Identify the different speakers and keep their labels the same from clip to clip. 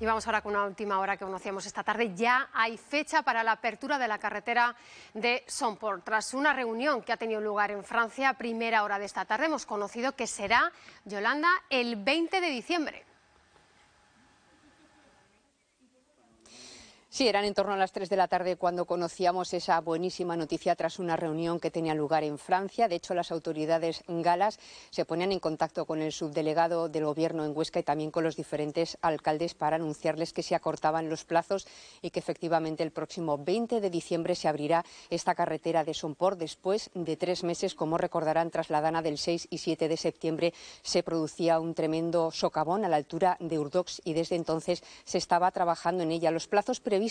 Speaker 1: Y vamos ahora con una última hora que conocíamos esta tarde. Ya hay fecha para la apertura de la carretera de Somport. Tras una reunión que ha tenido lugar en Francia a primera hora de esta tarde, hemos conocido que será, Yolanda, el 20 de diciembre.
Speaker 2: Sí, eran en torno a las 3 de la tarde cuando conocíamos esa buenísima noticia tras una reunión que tenía lugar en Francia. De hecho, las autoridades galas se ponían en contacto con el subdelegado del Gobierno en Huesca y también con los diferentes alcaldes para anunciarles que se acortaban los plazos y que efectivamente el próximo 20 de diciembre se abrirá esta carretera de Somport después de tres meses. Como recordarán, tras la dana del 6 y 7 de septiembre se producía un tremendo socavón a la altura de Urdox y desde entonces se estaba trabajando en ella. Los plazos previstos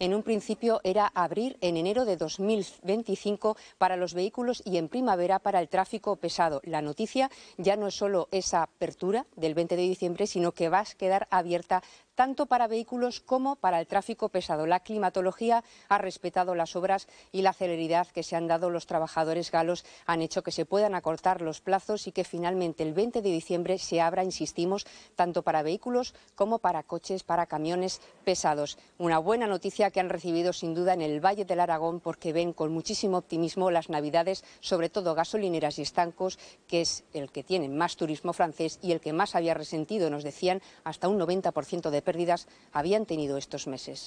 Speaker 2: en un principio era abrir en enero de 2025 para los vehículos y en primavera para el tráfico pesado. La noticia ya no es solo esa apertura del 20 de diciembre, sino que va a quedar abierta tanto para vehículos como para el tráfico pesado. La climatología ha respetado las obras y la celeridad que se han dado los trabajadores galos han hecho que se puedan acortar los plazos y que finalmente el 20 de diciembre se abra, insistimos, tanto para vehículos como para coches, para camiones pesados. Una buena noticia que han recibido sin duda en el Valle del Aragón porque ven con muchísimo optimismo las navidades, sobre todo gasolineras y estancos, que es el que tiene más turismo francés y el que más había resentido, nos decían, hasta un 90% de pérdidas habían tenido estos meses.